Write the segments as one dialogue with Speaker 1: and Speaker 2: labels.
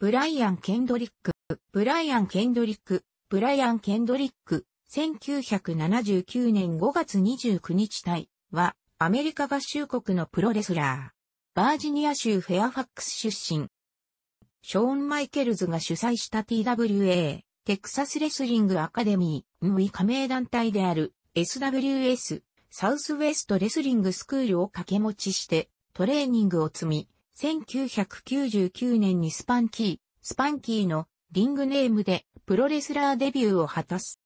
Speaker 1: ブライアン・ケンドリック、ブライアン・ケンドリック、ブライアン・ケンドリック、1979年5月29日体は、アメリカ合衆国のプロレスラー。バージニア州フェアファックス出身。ショーン・マイケルズが主催した TWA、テクサスレスリングアカデミー、無意加盟団体である SWS、サウスウェストレスリングスクールを掛け持ちして、トレーニングを積み、1999年にスパンキー、スパンキーのリングネームでプロレスラーデビューを果たす。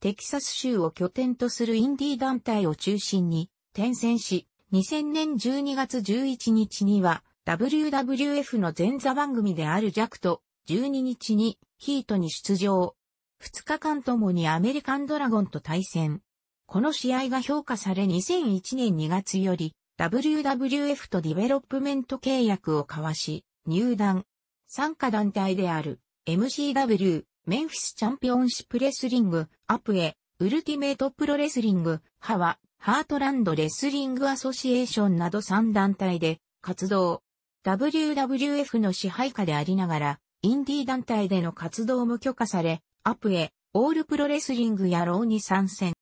Speaker 1: テキサス州を拠点とするインディー団体を中心に転戦し、2000年12月11日には WWF の前座番組であるジャクと12日にヒートに出場。2日間ともにアメリカンドラゴンと対戦。この試合が評価され2001年2月より WWF とディベロップメント契約を交わし、入団。参加団体である MCW、メンフィスチャンピオンシップレスリング、アプエ、ウルティメイトプロレスリング、ハワ、ハートランドレスリングアソシエーションなど3団体で活動。WWF の支配下でありながら、インディー団体での活動も許可され、アプエ、オールプロレスリングやローに参戦。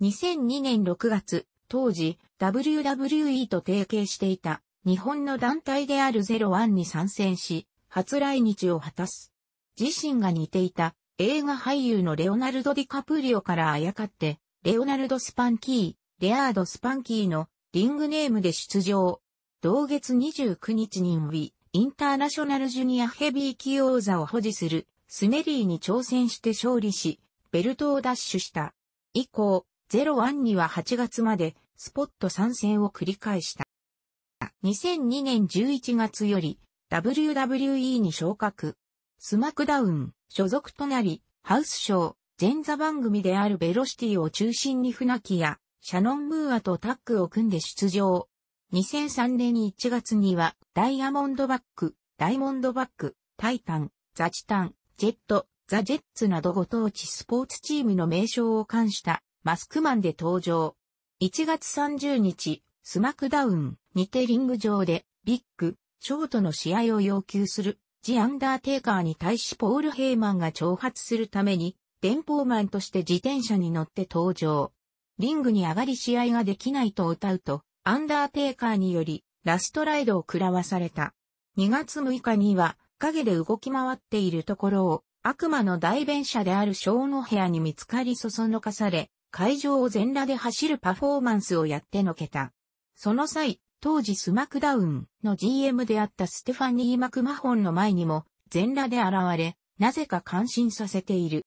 Speaker 1: 2002年6月、当時 WWE と提携していた日本の団体であるゼロワンに参戦し、初来日を果たす。自身が似ていた映画俳優のレオナルド・ディカプリオからあやかって、レオナルド・スパンキー、レアード・スパンキーのリングネームで出場。同月29日にウィ、インターナショナルジュニアヘビー級用座を保持するスネリーに挑戦して勝利し、ベルトを奪取した。以降、ゼワンには8月までスポット参戦を繰り返した。2002年11月より WWE に昇格。スマクダウン所属となり、ハウスショー、前座番組であるベロシティを中心に船木やシャノン・ムーアとタッグを組んで出場。2003年1月にはダイヤモンドバック、ダイモンドバック、タイタン、ザチタン、ジェット、ザ・ジェッツなどご当地スポーツチームの名称を冠したマスクマンで登場。1月30日、スマクダウンにてリング上で、ビッグ、ショートの試合を要求する、ジ・アンダーテイカーに対しポール・ヘイマンが挑発するために、電報マンとして自転車に乗って登場。リングに上がり試合ができないと歌うと、アンダーテイカーにより、ラストライドを食らわされた。2月6日には、影で動き回っているところを、悪魔の代弁者であるショーの部屋に見つかりそそのかされ、会場を全裸で走るパフォーマンスをやってのけた。その際、当時スマクダウンの GM であったステファニー・マクマホンの前にも全裸で現れ、なぜか感心させている。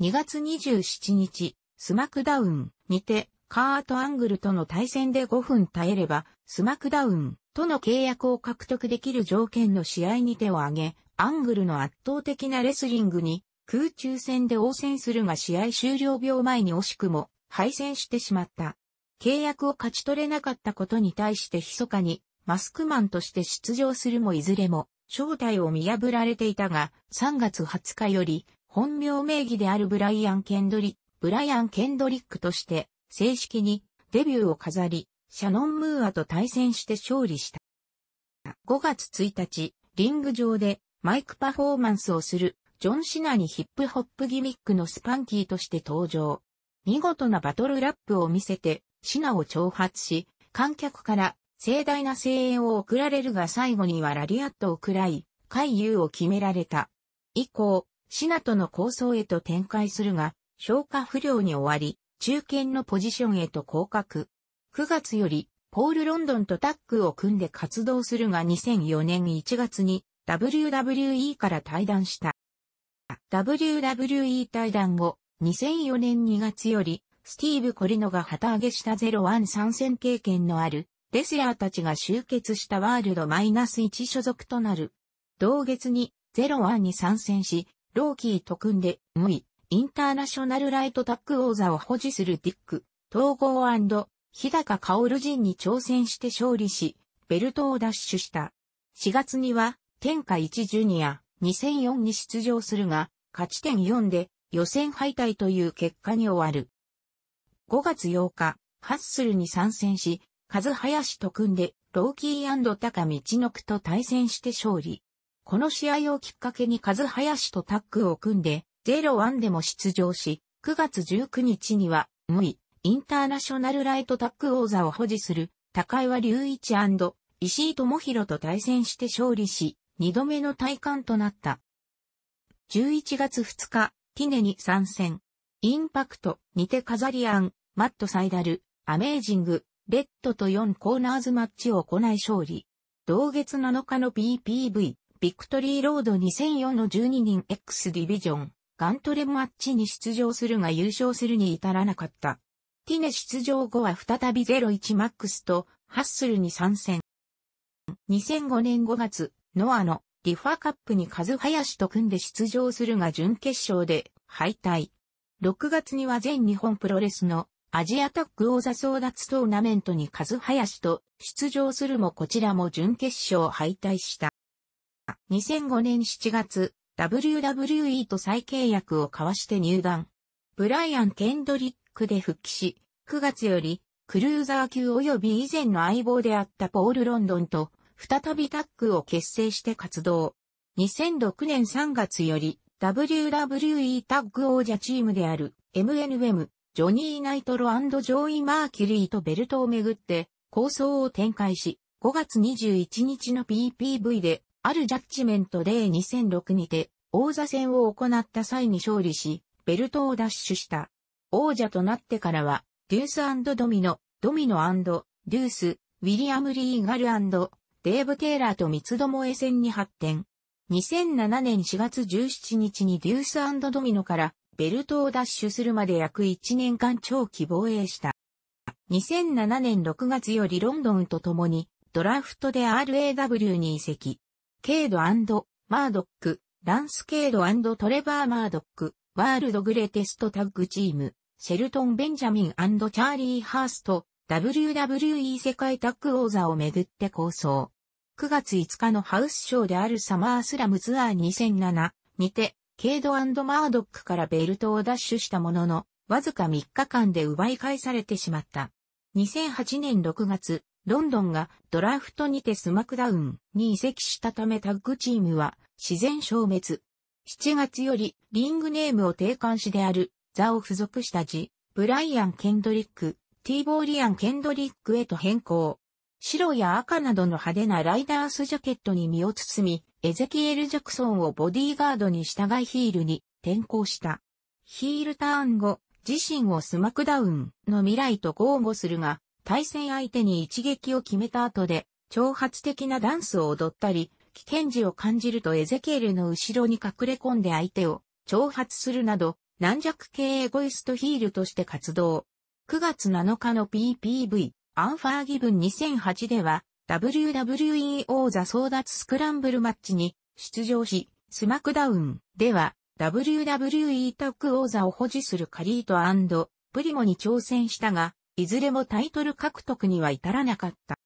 Speaker 1: 2月27日、スマクダウンにて、カート・アングルとの対戦で5分耐えれば、スマクダウンとの契約を獲得できる条件の試合に手を挙げ、アングルの圧倒的なレスリングに空中戦で応戦するが試合終了秒前に惜しくも敗戦してしまった。契約を勝ち取れなかったことに対して密かにマスクマンとして出場するもいずれも正体を見破られていたが3月20日より本名名義であるブライアン・ケンドリック、ブライアン・ケンドリックとして正式にデビューを飾りシャノン・ムーアと対戦して勝利した。5月1日、リング上でマイクパフォーマンスをするジョン・シナにヒップホップギミックのスパンキーとして登場。見事なバトルラップを見せて、シナを挑発し、観客から盛大な声援を送られるが最後にはラリアットを喰らい、回遊を決められた。以降、シナとの構想へと展開するが、消化不良に終わり、中堅のポジションへと降格。9月より、ポール・ロンドンとタッグを組んで活動するが2004年1月に WWE から退団した。WWE 対談後、2004年2月より、スティーブ・コリノが旗揚げした01参戦経験のある、レスラーたちが集結したワールドマイナス1所属となる。同月に、01に参戦し、ローキーと組んで、無イ、インターナショナルライトタック王座を保持するディック、統合日高薫陣に挑戦して勝利し、ベルトを奪取した。4月には、天下一ジュニア、2004に出場するが、勝ち点4で予選敗退という結果に終わる。5月8日、ハッスルに参戦し、カズハヤシと組んで、ローキー高道のくと対戦して勝利。この試合をきっかけにカズハヤシとタッグを組んで、0-1でも出場し、9月19日には、ムイ、インターナショナルライトタッグ王座を保持する、高岩隆一石井智弘と対戦して勝利し、2度目の体感となった。11月2日、ティネに参戦。インパクト、ニてカザリアン、マットサイダル、アメージング、レッドと4コーナーズマッチを行い勝利。同月7日の PPV、ビクトリーロード2004の12人 X ディビジョン、ガントレマッチに出場するが優勝するに至らなかった。ティネ出場後は再び01マックスとハッスルに参戦。2005年5月、ノアのリファカップにカズハヤシと組んで出場するが準決勝で敗退。6月には全日本プロレスのアジアタッグ王座争奪トーナメントにカズハヤシと出場するもこちらも準決勝敗退した。2005年7月、WWE と再契約を交わして入団。ブライアン・ケンドリックで復帰し、9月よりクルーザー級及び以前の相棒であったポール・ロンドンと再びタッグを結成して活動。2006年3月より WWE タッグ王者チームである MNM、ジョニー・ナイトロジョーイ・マーキュリーとベルトをめぐって構想を展開し、5月21日の PPV で、あるジャッジメントデー2006にて、王座戦を行った際に勝利し、ベルトを奪取した。王者となってからは、デュースドミノ、ドミノデュース、ウィリアム・リーガルデーブ・テイラーと三つどもえ戦に発展。2007年4月17日にデュースドミノからベルトを奪取するまで約1年間長期防衛した。2007年6月よりロンドンと共にドラフトで RAW に移籍。ケイドマードック、ランスケイドトレバー・マードック、ワールドグレテストタッグチーム、シェルトン・ベンジャミンチャーリー・ハースト、WWE 世界タッグ王座をめぐって構想。9月5日のハウスショーであるサマースラムツアー2007にて、ケイドマードックからベルトを奪取したものの、わずか3日間で奪い返されてしまった。2008年6月、ロンドンがドラフトにてスマクダウンに移籍したためタッグチームは自然消滅。7月よりリングネームを定冠しであるザを付属した字、ブライアン・ケンドリック、ティーボーリアン・ケンドリックへと変更。白や赤などの派手なライダースジャケットに身を包み、エゼキエル・ジャクソンをボディーガードに従いヒールに転向した。ヒールターン後、自身をスマクダウンの未来と豪語するが、対戦相手に一撃を決めた後で、挑発的なダンスを踊ったり、危険時を感じるとエゼキエルの後ろに隠れ込んで相手を挑発するなど、軟弱系エゴイストヒールとして活動。9月7日の PPV、アンファーギブン2008では、WWE 王座争奪スクランブルマッチに出場し、スマクダウンでは、WWE タッグ王座を保持するカリートプリモに挑戦したが、いずれもタイトル獲得には至らなかった。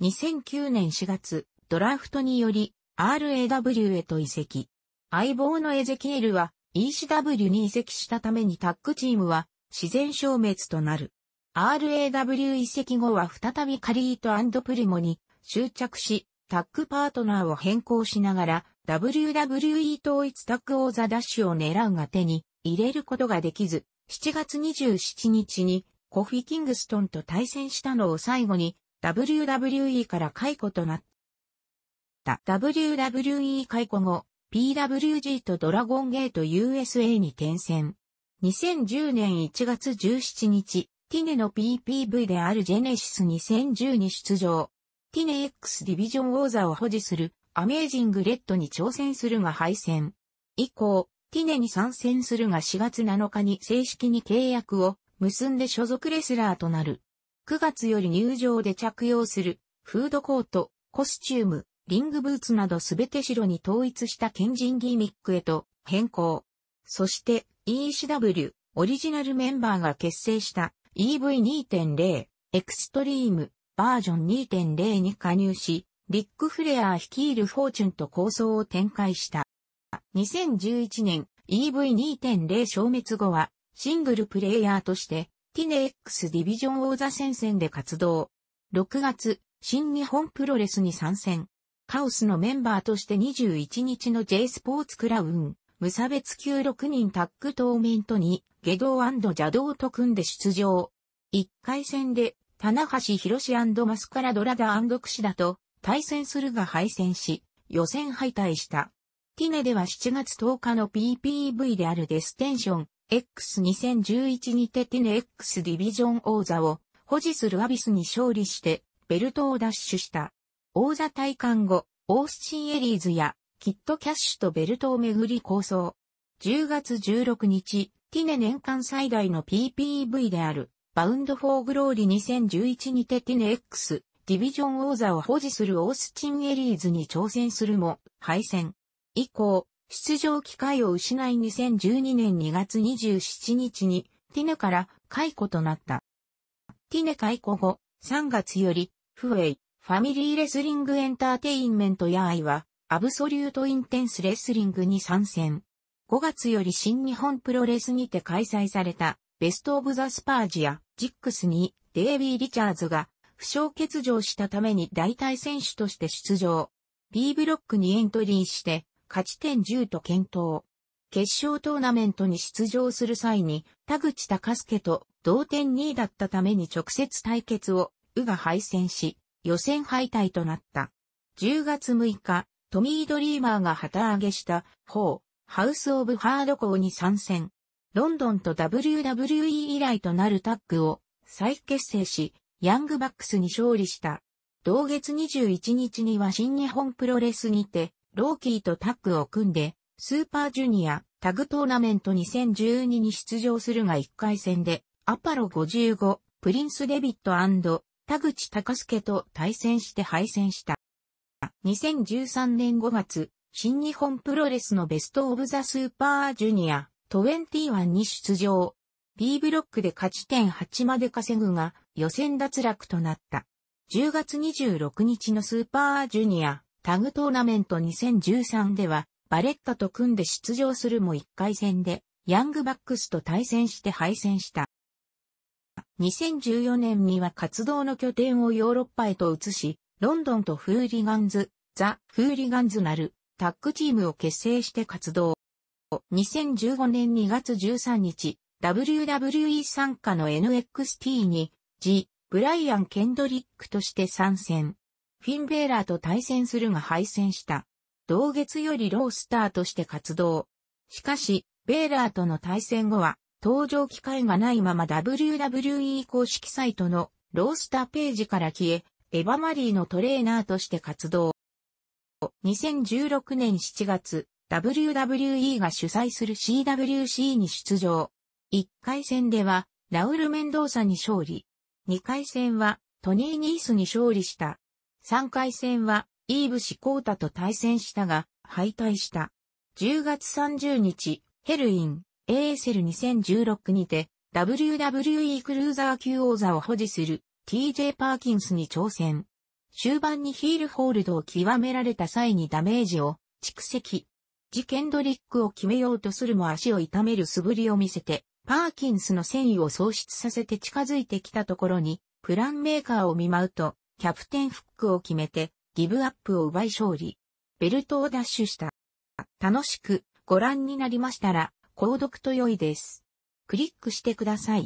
Speaker 1: 2009年4月、ドラフトにより RAW へと移籍。相棒のエゼキエルは ECW に移籍したためにタッグチームは自然消滅となる。RAW 移籍後は再びカリートプリモに執着し、タッグパートナーを変更しながら、WWE 統一タッグ王座ダッシュを狙うが手に入れることができず、7月27日にコフィ・キングストンと対戦したのを最後に WWE から解雇となった。WWE 解雇後、PWG とドラゴンゲート USA に転戦。2010年1月17日、ティネの PPV であるジェネシス2010に出場。ティネ X ディビジョン王座を保持するアメージングレッドに挑戦するが敗戦。以降、ティネに参戦するが4月7日に正式に契約を結んで所属レスラーとなる。9月より入場で着用するフードコート、コスチューム、リングブーツなどすべて白に統一した賢人ギミックへと変更。そして ECW オリジナルメンバーが結成した EV2.0 エクストリームバージョン2.0に加入し、リック・フレア率いるフォーチュンと構想を展開した。2011年 EV2.0 消滅後はシングルプレイヤーとしてティネ X ディビジョン王座戦線で活動。6月、新日本プロレスに参戦。カオスのメンバーとして21日の J スポーツクラウン無差別級6人タッグトーメントに、下道邪道と組んで出場。1回戦で、棚橋博士マスカラドラダ櫛田と対戦するが敗戦し、予選敗退した。ティネでは7月10日の PPV であるデステンション X2011 にてティネ X ディビジョン王座を保持するアビスに勝利してベルトを奪取した。王座退官後、オースチンエリーズやキットキャッシュとベルトをめぐり構想。10月16日、ティネ年間最大の PPV である、バウンドフォーグローリ2011にてティネ X、ディビジョン王座を保持するオースチンエリーズに挑戦するも、敗戦。以降、出場機会を失い2012年2月27日に、ティネから解雇となった。ティネ解雇後、3月より、フウェイ、ファミリーレスリングエンターテインメントや愛は、アブソリュートインテンスレスリングに参戦。5月より新日本プロレスにて開催されたベストオブザスパージア、ジックスにデイビー・リチャーズが負傷欠場したために代替選手として出場。B ブロックにエントリーして勝ち点10と検討。決勝トーナメントに出場する際に田口隆介と同点2位だったために直接対決を、うが敗戦し、予選敗退となった。10月6日、トミー・ドリーマーが旗揚げしたー、ハウス・オブ・ハード校に参戦。ロンドンと WWE 以来となるタッグを再結成し、ヤングバックスに勝利した。同月21日には新日本プロレスにて、ローキーとタッグを組んで、スーパージュニアタグトーナメント2012に出場するが1回戦で、アパロ55、プリンス・デビット田口隆介と対戦して敗戦した。2013年5月、新日本プロレスのベストオブザスーパージュニア21に出場。B ブロックで勝ち点8まで稼ぐが予選脱落となった。10月26日のスーパージュニアタグトーナメント2013ではバレッタと組んで出場するも1回戦でヤングバックスと対戦して敗戦した。2014年には活動の拠点をヨーロッパへと移し、ロンドンとフーリガンズ、ザ・フーリガンズなるタッグチームを結成して活動。2015年2月13日、WWE 参加の NXT に、ジ・ブライアン・ケンドリックとして参戦。フィンベーラーと対戦するが敗戦した。同月よりロースターとして活動。しかし、ベーラーとの対戦後は、登場機会がないまま WWE 公式サイトのロースターページから消え、エヴァマリーのトレーナーとして活動。2016年7月、WWE が主催する CWC に出場。1回戦では、ラウル・メンドーサに勝利。2回戦は、トニー・ニースに勝利した。3回戦は、イーブ・シコータと対戦したが、敗退した。10月30日、ヘルイン、a s l 2016にて、WWE クルーザー級王座を保持する TJ パーキンスに挑戦。終盤にヒールホールドを極められた際にダメージを蓄積。事件ドリックを決めようとするも足を痛める素振りを見せて、パーキンスの繊維を喪失させて近づいてきたところに、プランメーカーを見舞うと、キャプテンフックを決めて、ギブアップを奪い勝利。ベルトを奪取した。楽しくご覧になりましたら、購読と良いです。クリックしてください。